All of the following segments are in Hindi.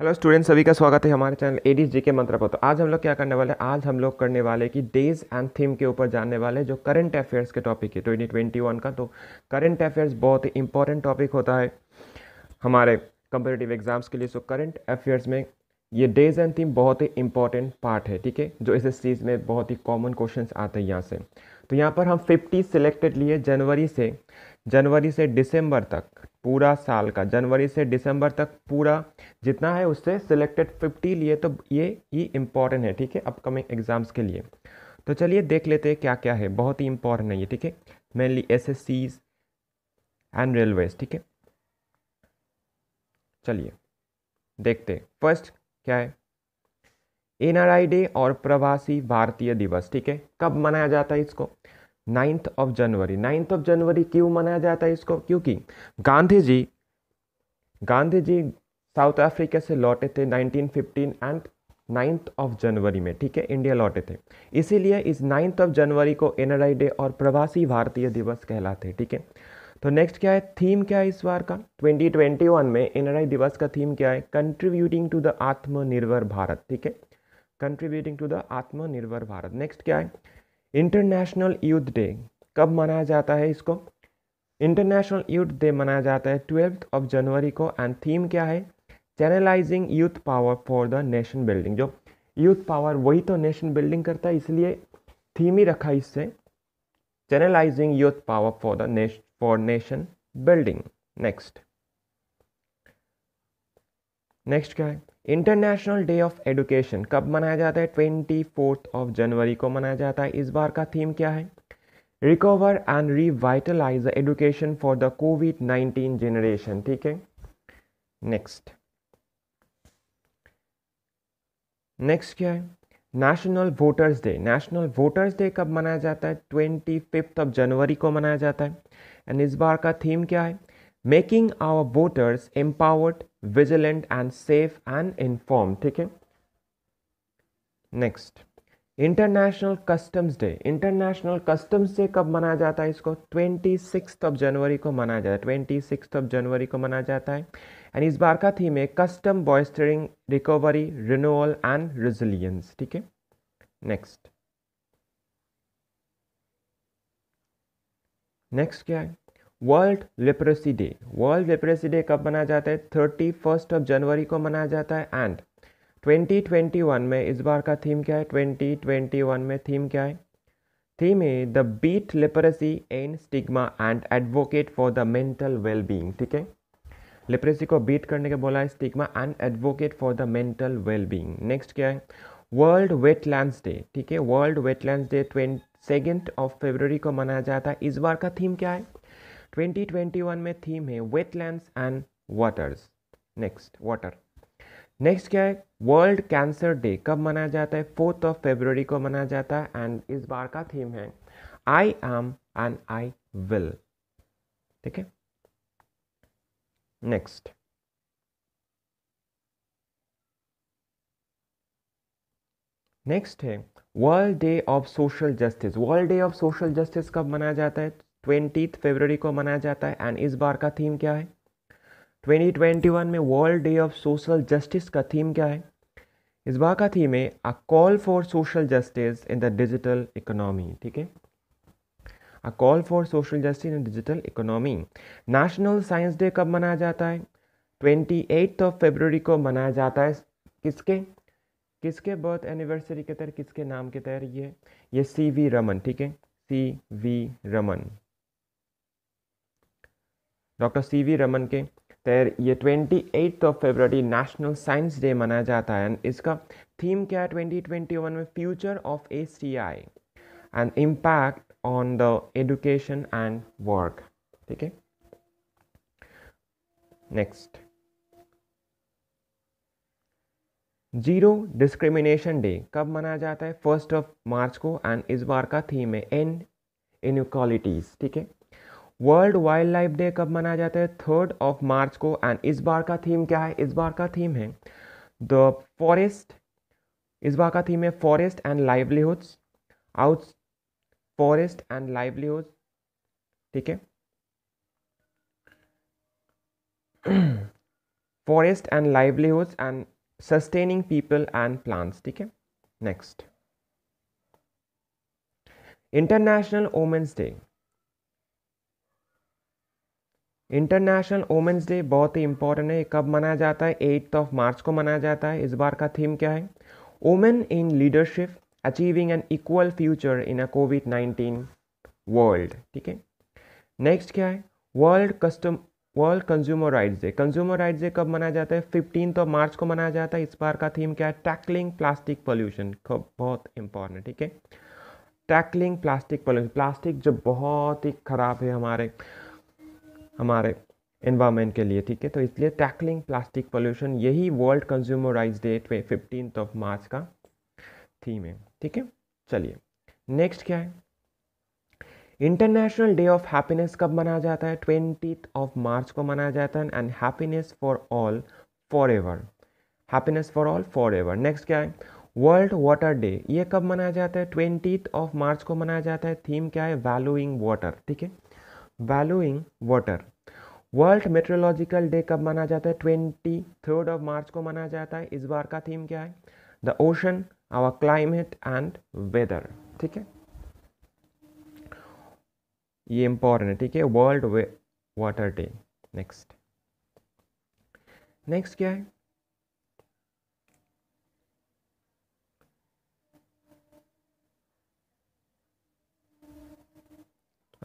हेलो स्टूडेंट्स सभी का स्वागत है हमारे चैनल एडीज जी के मंत्र पर तो आज हम लोग क्या करने वाले हैं आज हम लोग करने वाले कि डेज एंड थीम के ऊपर जानने वाले हैं जो करंट अफेयर्स के टॉपिक है ट्वेंटी ट्वेंटी वन का तो करंट अफेयर्स बहुत ही इंपॉर्टेंट टॉपिक होता है हमारे कंपिटेटिव एग्जाम्स के लिए सो करंट अफेयर्स में ये डेज एंड थीम बहुत ही इंपॉर्टेंट पार्ट है ठीक है जो इस चीज़ में बहुत ही कॉमन क्वेश्चन आते हैं यहाँ से तो यहाँ पर हम फिफ्टी सिलेक्टेड लिए जनवरी से जनवरी से दिसंबर तक पूरा साल का जनवरी से दिसंबर तक पूरा जितना है उससे सिलेक्टेड फिफ्टी लिए तो ये ही इम्पॉर्टेंट है ठीक है अपकमिंग एग्ज़ाम्स के लिए तो चलिए देख लेते हैं क्या क्या है बहुत ही इम्पॉर्टेंट है ये ठीक है mainly S S Cs and railways ठीक है चलिए देखते फर्स्ट क्या है एनआरआई डे और प्रवासी भारतीय दिवस ठीक है कब मनाया जाता है इसको ninth of January ninth of January क्यों मनाया जाता है इसको क्योंकि गांधी जी गांधी जी साउथ अफ्रीका से लौटे थे 1915 एंड नाइन्थ ऑफ जनवरी में ठीक है इंडिया लौटे थे इसीलिए इस नाइन्थ ऑफ जनवरी को एनआरआई डे और प्रवासी भारतीय दिवस कहलाते हैं ठीक है तो नेक्स्ट क्या है थीम क्या है इस बार का 2021 में एन दिवस का थीम क्या है कंट्रीब्यूटिंग टू द आत्मनिर्भर भारत ठीक है कंट्रीब्यूटिंग टू द आत्मनिर्भर भारत नेक्स्ट क्या है इंटरनेशनल यूथ डे कब मनाया जाता है इसको इंटरनेशनल यूथ डे मनाया जाता है ट्वेल्थ ऑफ जनवरी को एंड थीम क्या है channelising youth power for the nation building जो यूथ पावर वही तो नेशन बिल्डिंग करता है इसलिए थीम ही रखा इससे channelising youth power for the nation for nation building next next क्या है इंटरनेशनल डे ऑफ एडुकेशन कब मनाया जाता है ट्वेंटी फोर्थ ऑफ जनवरी को मनाया जाता है इस बार का थीम क्या है recover and revitalise education for the COVID nineteen generation ठीक है नेक्स्ट नेक्स्ट क्या है national voters day national voters day कब मनाया जाता है ट्वेंटी फिफ्थ ऑफ जनवरी को मनाया जाता है एंड इस बार का थीम क्या है making our voters empowered vigilant and safe and inform ठीक है next international customs day international customs day कब मनाया जाता है इसको ट्वेंटी सिक्स ऑफ जनवरी को मनाया जाता है ट्वेंटी सिक्स ऑफ जनवरी को मनाया जाता है एंड इस बार का थीम है custom bolstering recovery renewal and resilience ठीक है नेक्स्ट नेक्स्ट क्या है world leprosy day world leprosy day कब मनाया जाता है थर्टी फर्स्ट ऑफ जनवरी को मनाया जाता है एंड 2021 में इस बार का थीम क्या है 2021 में थीम क्या है थीम है the beat leprosy end stigma and advocate for the mental wellbeing ठीक है लेप्रेसी को बीट करने के बोला है stigma and advocate for the mental wellbeing next क्या है वर्ल्ड वेटलैंड्स डे ठीक है world wetlands day twenty second of February को मनाया जाता है इस बार का थीम क्या है 2021 में थीम है wetlands and waters next water next क्या है वर्ल्ड कैंसर डे कब मनाया जाता है फोर्थ ऑफ फेब्रवरी को मनाया जाता है एंड इस बार का थीम है I am and I will ठीक है नेक्स्ट नेक्स्ट है world day of social justice world day of social justice कब मनाया जाता है ट्वेंटी फेबररी को मनाया जाता है एंड इस बार का थीम क्या है 2021 में world day of social justice का थीम क्या है इस बार का थीम है a call for social justice in the digital economy ठीक है a call for social justice in digital economy national science day कब मनाया जाता है ट्वेंटी एट्थ ऑफ फेबररी को मनाया जाता है किसके किसके बर्थ एनिवर्सरी के तहत किसके नाम के तहत ये ये सी वी रमन ठीक है C V Raman doctor C V Raman के तैर ये twenty eighth of February national science day मनाया जाता है एंड इसका थीम क्या है ट्वेंटी ट्वेंटी वन में future of A C I and impact on the education and work ठीक है नेक्स्ट जीरो डिस्क्रिमिनेशन डे कब मनाया जाता है फर्स्ट ऑफ मार्च को एंड इस बार का थीम है एन इनक्वालिटीज़ ठीक है वर्ल्ड वाइल्ड लाइफ डे कब मनाया जाता है थर्ड ऑफ मार्च को एंड इस बार का थीम क्या है इस बार का थीम है द फॉरेस्ट इस बार का थीम है forest and livelihoods out forest and livelihood ठीक है forest and livelihoods and sustaining people and plants ठीक है next international women's day international women's day बहुत ही इंपॉर्टेंट है कब मनाया जाता है एट्थ ऑफ मार्च को मनाया जाता है इस बार का थीम क्या है women in leadership achieving an equal future in a COVID nineteen world ठीक है नेक्स्ट क्या है world custom world consumer rights day consumer rights day कब मनाया जाता है फिफ्टीन ऑफ मार्च को मनाया जाता है इस बार का थीम क्या है टैकलिंग प्लास्टिक पॉल्यूशन कब बहुत इंपॉर्टेंट है ठीक है टैकलिंग प्लास्टिक पॉल्यूशन प्लास्टिक जो बहुत ही ख़राब है हमारे हमारे इन्वामेंट के लिए ठीक है तो इसलिए टैकलिंग प्लास्टिक पोल्यूशन यही वर्ल्ड कंज्यूमर राइट्स डे पे फिफ्टीन ऑफ मार्च का थीम है ठीक है चलिए नेक्स्ट क्या है इंटरनेशनल डे ऑफ हैप्पीनेस कब मनाया जाता है ट्वेंटी ऑफ मार्च को मनाया जाता है and happiness for all forever happiness for all forever next क्या है वर्ल्ड वाटर डे ये कब मनाया जाता है ट्वेंटी ऑफ मार्च को मनाया जाता है थीम क्या है वैल्यूइंग वाटर ठीक है valuing water world meteorological day कब मनाया जाता है ट्वेंटी थर्ड ऑफ मार्च को मनाया जाता है इस बार का थीम क्या है the ocean our climate and weather ठीक है ये इंपॉर्टेंट है ठीक है world water day next next क्या है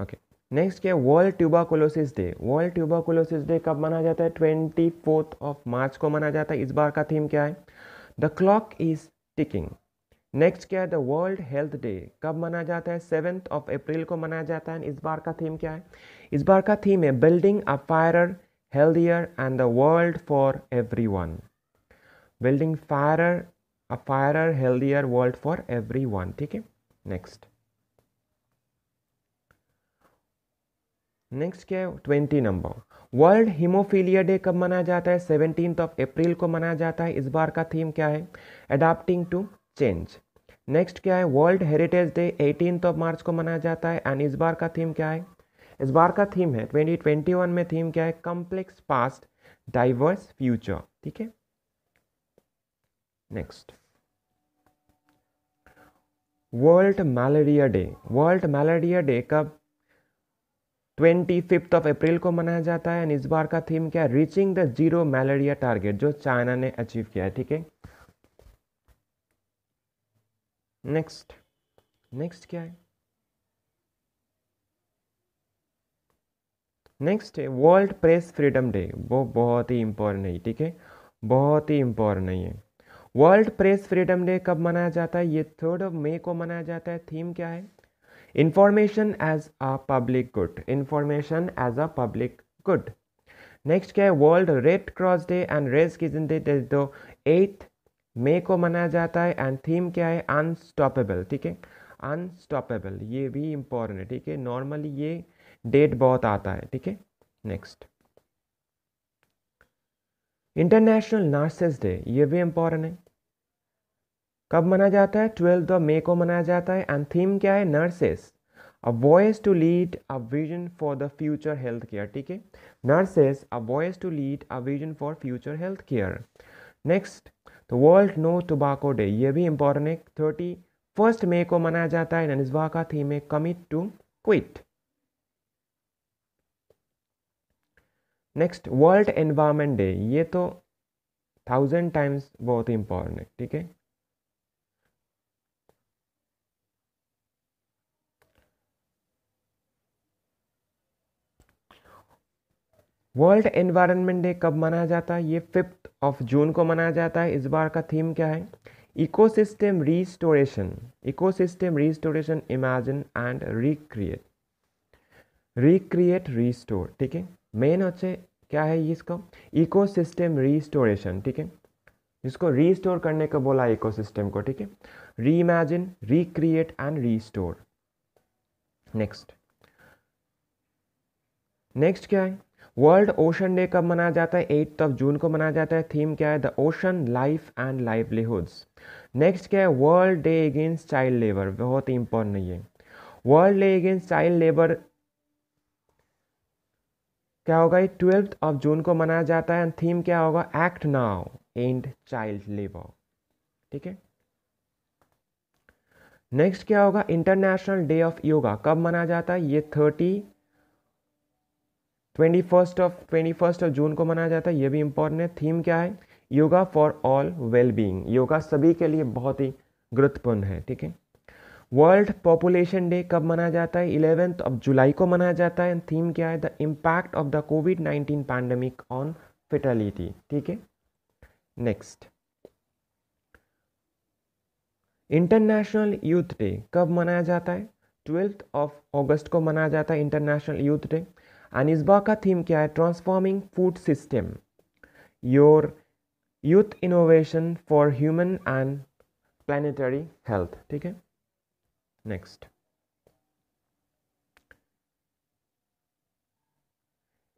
ओके okay. नेक्स्ट क्या world tuberculosis day world tuberculosis day कब मनाया जाता है ट्वेंटी फोर्थ ऑफ मार्च को मनाया जाता है इस बार का थीम क्या है the clock is ticking next क्या है द वर्ल्ड हेल्थ डे कब मनाया जाता है सेवेंथ ऑफ अप्रैल को मनाया जाता है इस बार का थीम क्या है इस बार का थीम है building a fairer healthier and the world for everyone building fairer a fairer healthier world for everyone ठीक है नेक्स्ट नेक्स्ट क्या है twenty number world haemophilia day कब मनाया जाता है सेवनटीन ऑफ अप्रैल को मनाया जाता है इस बार का थीम क्या है अडाप्टिंग टू चेंज नेक्स्ट क्या है world heritage day eighteen of March को मनाया जाता है एंड इस बार का थीम क्या है इस बार का थीम है ट्वेंटी ट्वेंटी वन में थीम क्या है कॉम्प्लेक्स पास्ट डाइवर्स फ्यूचर ठीक है next world malaria day world malaria day कब ट्वेंटी फिफ्थ ऑफ अप्रैल को मनाया जाता है एंड इस बार का थीम क्या है reaching the zero malaria target जो चाइना ने अचीव किया है ठीक है नेक्स्ट नेक्स्ट क्या है नेक्स्ट है वर्ल्ड प्रेस फ्रीडम डे वो बहुत ही इंपॉर्टेंट है ठीक है बहुत ही इंपॉर्टेंट है वर्ल्ड प्रेस फ्रीडम डे कब मनाया जाता है ये थर्ड ऑफ मे को मनाया जाता है थीम क्या है information as a public good information as a public good next क्या है world red cross day and रेस की जिंदगी दो एट्थ मे को मनाया जाता है एंड थीम क्या है अनस्टॉपेबल ठीक है अनस्टॉपेबल ये भी इम्पॉर्टेंट है ठीक है नॉर्मली ये डेट बहुत आता है ठीक है नेक्स्ट इंटरनेशनल नर्सेस डे ये भी इम्पोर्टेंट है कब मनाया जाता है ट्वेल्थ ऑफ मे को मनाया जाता है एंड थीम क्या है nurses a voice to lead a vision for the future health care ठीक है nurses a voice to lead a vision for future health care next the world no tobacco day ये भी इंपॉर्टेंट है थर्टी फर्स्ट मे को मनाया जाता है ननिस्वा का थीम है commit to quit next world environment day ये तो थाउजेंड टाइम्स बहुत ही इंपॉर्टेंट है ठीक है वर्ल्ड एनवायरनमेंट डे कब मनाया जाता है ये फिफ्थ ऑफ जून को मनाया जाता है इस बार का थीम क्या है ecosystem restoration ecosystem restoration imagine and recreate recreate restore ठीक है मेन अच्छे क्या है इको इकोसिस्टम रिस्टोरेशन ठीक है इसको रीस्टोर करने को बोला इकोसिस्टम को ठीक है reimagine recreate and restore next next क्या है वर्ल्ड ओशन डे कब मनाया जाता है एट्थ ऑफ जून को मनाया जाता है थीम क्या है the ocean life and livelihoods next क्या है world day against child labour बहुत ही इंपॉर्टेंट है world day against child labour क्या होगा ये ट्वेल्थ ऑफ जून को मनाया जाता है एंड थीम क्या होगा act now end child labour ठीक है नेक्स्ट क्या होगा इंटरनेशनल डे ऑफ योगा कब मनाया जाता है ये thirty twenty first of twenty first of June को मनाया जाता है ये भी इम्पोर्टेंट है थीम क्या है yoga for all well being yoga सभी के लिए बहुत ही गुरुत्वपूर्ण है ठीक है वर्ल्ड पॉपुलेशन डे कब मनाया जाता है इलेवेंथ ऑफ जुलाई को मनाया जाता है थीम क्या है the impact of the COVID nineteen pandemic on fertility ठीक है नेक्स्ट इंटरनेशनल यूथ डे कब मनाया जाता है ट्वेल्थ ऑफ अगस्त को मनाया जाता है इंटरनेशनल यूथ डे एंड इस बार का थीम क्या है transforming food system your youth innovation for human and planetary health ठीक है नेक्स्ट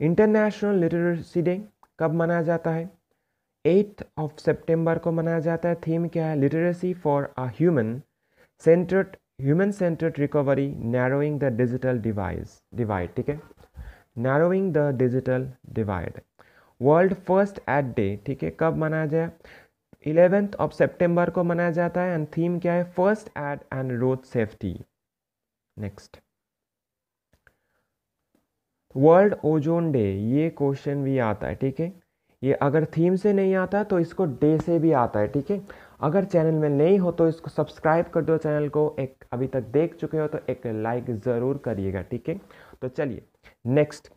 इंटरनेशनल लिटरेसी डे कब मनाया जाता है एट्थ ऑफ सितंबर को मनाया जाता है थीम क्या है literacy for a human centred human centred recovery narrowing the digital device divide ठीक है narrowing the digital divide world first aid day ठीक है कब मनाया जाए इलेवेंथ ऑफ सेप्टेम्बर को मनाया जाता है एंड थीम क्या है first aid and road safety next world ozone day ये क्वेश्चन भी आता है ठीक है ये अगर थीम से नहीं आता तो इसको डे से भी आता है ठीक है अगर चैनल में नहीं हो तो इसको सब्सक्राइब कर दो चैनल को एक अभी तक देख चुके हो तो एक लाइक ज़रूर करिएगा ठीक है तो चलिए नेक्स्ट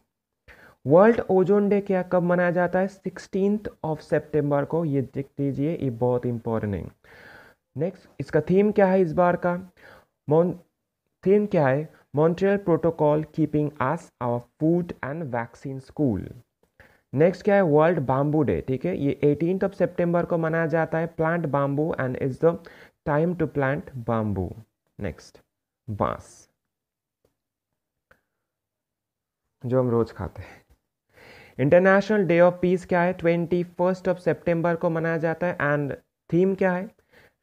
वर्ल्ड ओजोन डे क्या कब मनाया जाता है सिक्सटीन ऑफ सेप्टेम्बर को ये देख लीजिए ये बहुत इंपॉर्टेंट है नेक्स्ट इसका थीम क्या है इस बार का मॉन थीम क्या है Montreal protocol keeping us our food and vaccines school next क्या है वर्ल्ड बाम्बू डे ठीक है ये एटीन ऑफ सेप्टेम्बर को मनाया जाता है plant bamboo and is the time to plant bamboo next बांस जो हम रोज खाते हैं इंटरनेशनल डे ऑफ पीस क्या है ट्वेंटी फर्स्ट ऑफ सेप्टेम्बर को मनाया जाता है एंड थीम क्या है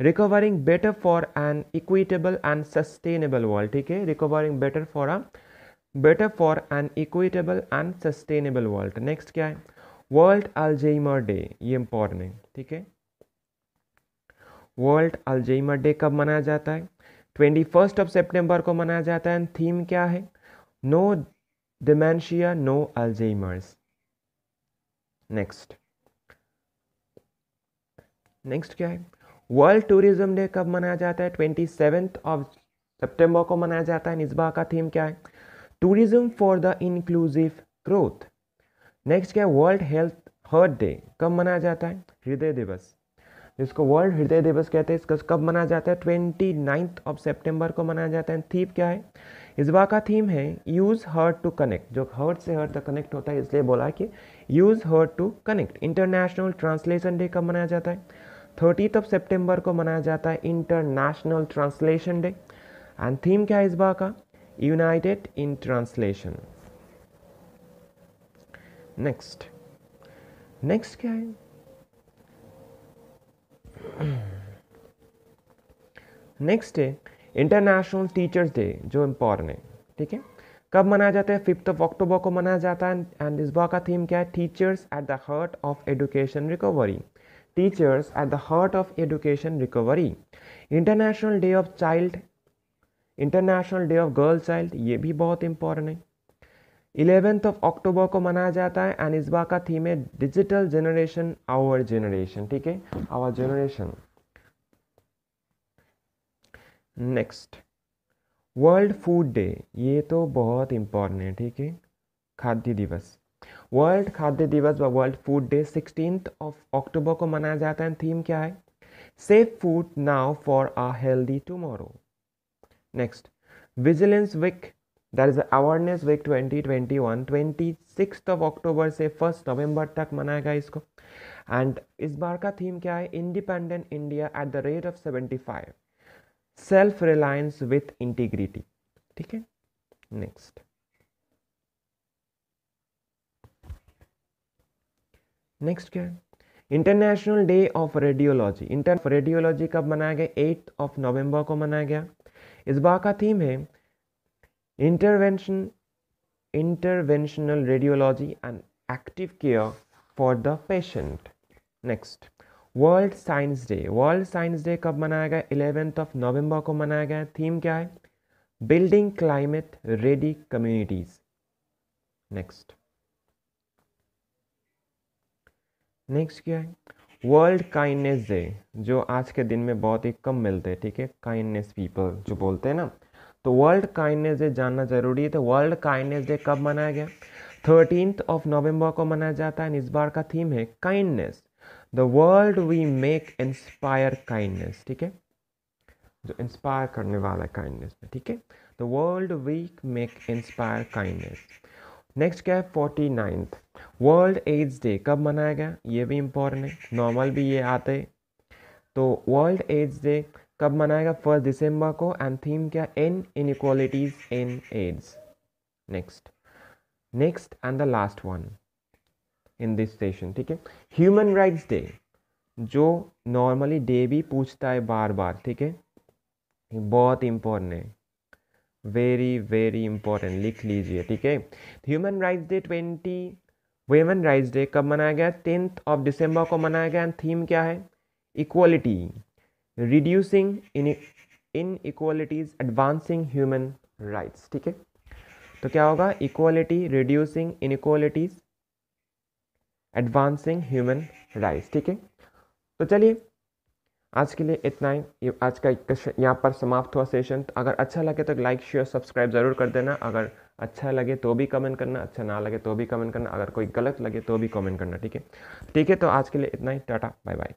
recovering better for an equitable and sustainable world ठीक है recovering better for a better for an equitable and sustainable world next क्या है वर्ल्ड अल्जेमर डे ये इम्पॉर्टेंट है ठीक है वर्ल्ड अल्जेमर डे कब मनाया जाता है ट्वेंटी फर्स्ट ऑफ सेप्टेम्बर को मनाया जाता है एंड थीम क्या है no dementia no Alzheimer's next next क्या है वर्ल्ड टूरिज्म डे कब मनाया जाता है ट्वेंटी सेवेंथ ऑफ सेप्टेम्बर को मनाया जाता है निस्बा का थीम क्या है tourism for the inclusive growth next क्या है वर्ल्ड हेल्थ हर्ट डे कब मनाया जाता है हृदय दिवस जिसको वर्ल्ड हृदय दिवस कहते हैं इसका कब मनाया जाता है ट्वेंटी नाइन्थ ऑफ सेप्टेम्बर को मनाया जाता है थीम क्या है इस बार का थीम है यूज़ हर्ट टू कनेक्ट जो हर्ट से हर्ट तक कनेक्ट होता है इसलिए बोला कि use heart to connect international translation day कब मनाया जाता है थर्टीथ ऑफ सेप्टेम्बर को मनाया जाता है international translation day and theme क्या है इस बार का united in translation next next क्या है next day international teachers day जो इम्पॉर्टेंट है ठीक है कब मनाया जाता है फिफ्थ ऑफ अक्टूबर को मनाया जाता है एंड इस बार का थीम क्या है teachers at the heart of education recovery teachers at the heart of education recovery international day of child international day of girl child ये भी बहुत इंपॉर्टेंट है इलेवेंथ ऑफ अक्टूबर को मनाया जाता है एंड इस बार का थीम है डिजिटल जनरेशन आवर जनरेशन ठीक है our generation next world food day ये तो बहुत इंपॉर्टेंट है ठीक है खाद्य दिवस वर्ल्ड खाद्य दिवस व world food day sixteen of October को मनाया जाता है थीम क्या है safe food now for a healthy tomorrow next vigilance week that is awareness week 2021 26th of October से फर्स्ट नवंबर तक मनाया गया इसको एंड इस बार का थीम क्या है independent India at the rate of seventy five self reliance with integrity ठीक है नेक्स्ट नेक्स्ट क्या है international day of radiology inter radiology कब मनाया गया एट्थ ऑफ नवंबर को मनाया गया इस बार का थीम है intervention interventional radiology and active care for the patient next world science day world science day कब मनाया गया इलेवेंथ ऑफ नवंबर को मनाया गया थीम क्या है building climate ready communities next next क्या है वर्ल्ड काइंडनेस डे जो आज के दिन में बहुत ही कम मिलते हैं ठीक है काइंडनेस पीपल जो बोलते हैं ना तो वर्ल्ड काइंडनेस डे जानना जरूरी है तो वर्ल्ड काइंडनेस डे कब मनाया गया थर्टीन ऑफ नवंबर को मनाया जाता है इस बार का थीम है kindness the world we make inspire kindness ठीक है जो इंस्पायर करने वाला है काइंडनेस में ठीक है the world we make inspire kindness next क्या है forty ninth world AIDS day कब मनाया गया ये भी इम्पोर्टेंट है नॉर्मल भी ये आते तो वर्ल्ड एड्स डे कब मनाएगा फर्स्ट दिसंबर को एंड थीम क्या end inequalities end AIDS next next and the last one in this session ठीक है ह्यूमन राइट्स डे जो नॉर्मली डे भी पूछता है बार बार ठीक है बहुत इम्पोर्टेंट है वेरी वेरी इम्पोर्टेंट लिख लीजिए ठीक है human rights day twenty women rise day कब मनाया गया टेंथ ऑफ दिसंबर को मनाया गया थीम क्या है equality reducing in inequalities advancing human rights ठीक है तो क्या होगा equality reducing inequalities advancing human rights ठीक है तो चलिए आज के लिए इतना ही ये आज का यहाँ पर समाप्त हुआ सेशन तो अगर अच्छा लगे तो लाइक शेयर सब्सक्राइब ज़रूर कर देना अगर अच्छा लगे तो भी कमेंट करना अच्छा ना लगे तो भी कमेंट करना अगर कोई गलत लगे तो भी कमेंट करना ठीक है ठीक है तो आज के लिए इतना ही टाटा बाय बाय